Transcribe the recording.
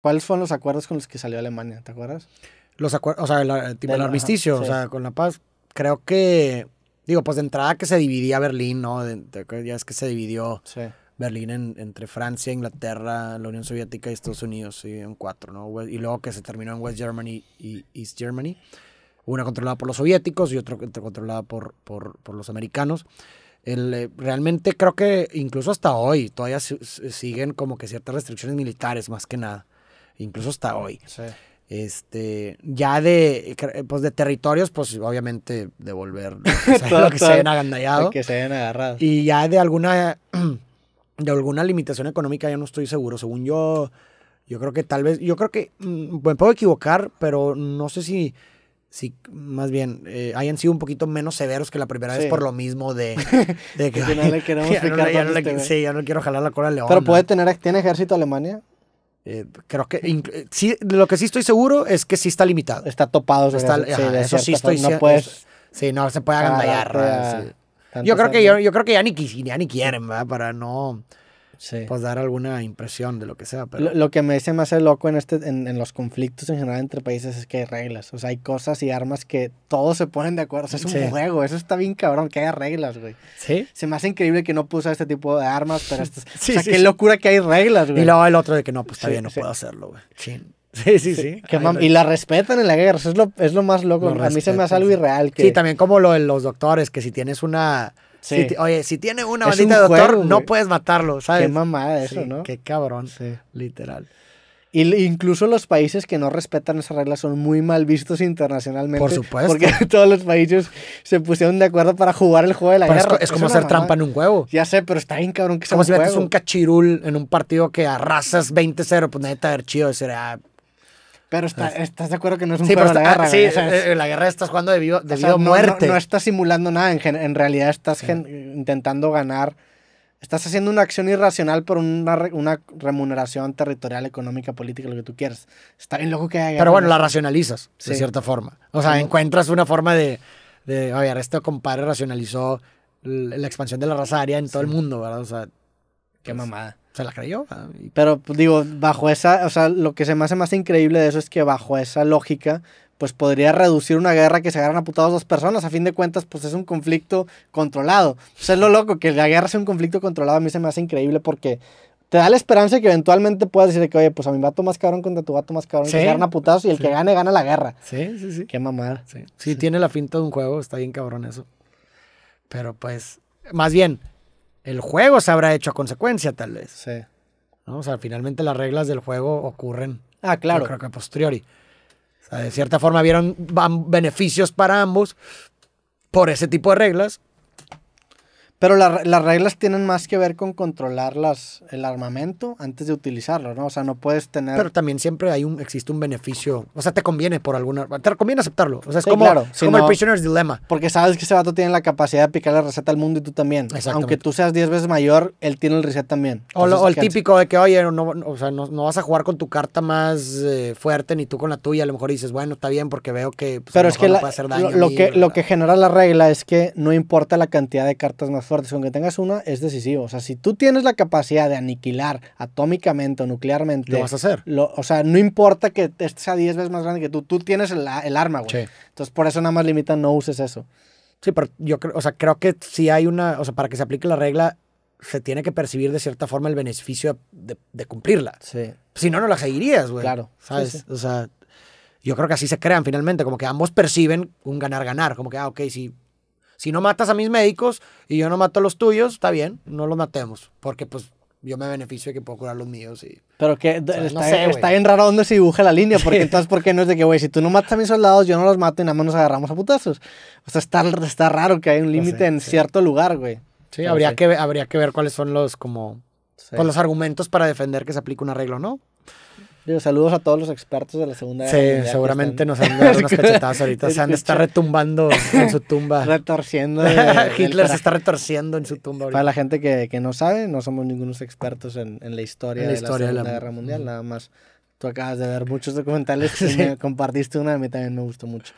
¿Cuáles fueron los acuerdos con los que salió Alemania? ¿Te acuerdas? Los acuerdos, o sea, el, tipo el, armisticio, o sea, con la paz. Creo que, digo, pues de entrada que se dividía Berlín, ¿no? ya es que se dividió Berlín entre Francia, Inglaterra, la Unión Soviética y Estados Unidos, y en cuatro, ¿no? Y luego que se terminó en West Germany y East Germany. Una controlada por los soviéticos y otra controlada por, por, los americanos. Eh, realmente creo que incluso hasta hoy todavía siguen como que ciertas restricciones militares, más que nada incluso hasta hoy. Este, ya de, pues de territorios, pues obviamente devolver lo que, se hayan agandallado. Que se hayan agarrado. Y ya de alguna, de alguna limitación económica, ya no estoy seguro. Según yo, yo creo que tal vez, yo creo que, mm, me puedo equivocar, pero no sé si, si más bien eh, hayan sido un poquito menos severos que la primera vez por lo mismo de, que, no le queremos ya, no, le, quiero jalar la cola león. Pero puede tener, ¿tiene ejército Alemania? Eh, creo que eh, sí, lo que sí estoy seguro es que sí está limitado. Está topado. Está, eso, sí, estoy no Sí, no se puede agandallar. Yo creo que yo, creo que ya ni, ya ni quieren, Para no pues dar alguna impresión de lo que sea. Pero... Lo, lo, que me dice más el loco en, este, en, los conflictos en general entre países es que hay reglas. O sea, hay cosas y armas que todos se ponen de acuerdo. O sea, es un juego. Eso está bien cabrón, que haya reglas, güey. Sí. Se me hace increíble que no puso este tipo de armas, pero o sea, qué locura que hay reglas, güey. Y luego el otro de que no, pues está bien, no puedo hacerlo, güey. Sí, sí, sí. y la respetan en la guerra. Eso es lo, es lo más loco. a mí se me hace algo irreal. Sí, también como lo de los doctores, que si tienes una Sí. oye, si tiene una bandita de doctor, no puedes matarlo, ¿sabes? Qué mamada eso, ¿no? Qué cabrón, sí. literal. Y incluso los países que no respetan esa regla son muy mal vistos internacionalmente. Por supuesto. Porque todos los países se pusieron de acuerdo para jugar el juego de la guerra. Es, como hacer trampa en un huevo. Ya sé, pero está bien cabrón que se como un si un cachirul en un partido que arrasas 20-0, pues a ver chido decir, ah, pero pues- estás de acuerdo que no es un juego de guerra. Ah, sí, eh, en la guerra estás jugando de a muerte. No, estás simulando nada, en, en realidad estás intentando ganar. Estás haciendo una acción irracional por una, una, remuneración territorial, económica, política, lo que tú quieras. Está bien loco que haya. Pero bueno, la racionalizas, de cierta forma. O sea, encuentras una forma de, de. A ver, este compadre racionalizó la expansión de la raza aria en todo el mundo, ¿verdad? O sea, Qué pues, mamada. Se la creyó. Ah, Pero pues, digo, bajo esa, o sea, lo que se me hace más increíble de eso es que bajo esa lógica, pues podría reducir una guerra que se agarran aputados dos personas. A fin de cuentas, pues es un conflicto controlado. es lo loco, que la guerra sea un conflicto controlado a mí se me hace increíble porque te da la esperanza de que eventualmente puedas decir que, oye, pues a mi vato más cabrón contra tu vato más cabrón, se agarran aputados y el que gane, gana la guerra. Sí, sí, sí. Qué mamada. Sí. tiene la finta de un juego, está bien cabrón eso. Pero pues, más bien, el juego se habrá hecho a consecuencia, tal vez. Sí. O sea, finalmente las reglas del juego ocurren. Ah, claro. creo que a posteriori. O sea, de cierta forma vieron beneficios para ambos por ese tipo de reglas pero las reglas tienen más que ver con controlar las, el armamento antes de utilizarlo, ¿no? O sea, no puedes tener... Pero también siempre hay un, existe un beneficio. O sea, te conviene por alguna... Te conviene aceptarlo. O sea, es como, como el Prisoner's Dilemma. Porque sabes que ese vato tiene la capacidad de picar la receta al mundo y tú también. Aunque tú seas 10 veces mayor, él tiene el reset también. o, el típico de que, oye, no, o sea, no, vas a jugar con tu carta más eh, fuerte ni tú con la tuya. A lo mejor dices, bueno, está bien porque veo que... Pues, Pero es que, hacer daño lo, que lo que genera la regla es que no importa la cantidad de cartas más fuertes, con que tengas una, es decisivo. O sea, si tú tienes la capacidad de aniquilar atómicamente o nuclearmente. Lo vas a hacer. o sea, no importa que este sea 10 veces más grande que tú, tú tienes el, arma, güey. Entonces, por eso nada más limitan, no uses eso. Sí, pero yo creo, o sea, creo que si hay una, o sea, para que se aplique la regla, se tiene que percibir de cierta forma el beneficio de, cumplirla. Sí. Si no, no la seguirías, güey. Claro. ¿Sabes? O sea, yo creo que así se crean finalmente, como que ambos perciben un ganar-ganar, como que, ah, ok, si si no matas a mis médicos y yo no mato a los tuyos, está bien, no los matemos. Porque pues yo me beneficio de que puedo curar los míos y... Pero que está, no sé, está bien raro donde se dibuja la línea, porque entonces, ¿por qué no es de que, güey, si tú no matas a mis soldados, yo no los mato y nada más nos agarramos a putazos? O sea, está, raro que haya un límite en cierto lugar, güey. Sí, habría, que, habría que ver cuáles son los, como, pues, los argumentos para defender que se aplique un arreglo, ¿no? saludos a todos los expertos de la Segunda Guerra Mundial. Sí, seguramente nos han dado unas cachetadas ahorita. Se han está retumbando en su tumba. Retorciendo. Hitler se está retorciendo en su tumba ahorita. Para la gente que, que no sabe, no somos ningunos expertos en, en la historia, de la Segunda Guerra Mundial, nada más. Tú acabas de ver muchos documentales, y compartiste una, a mí también me gustó mucho.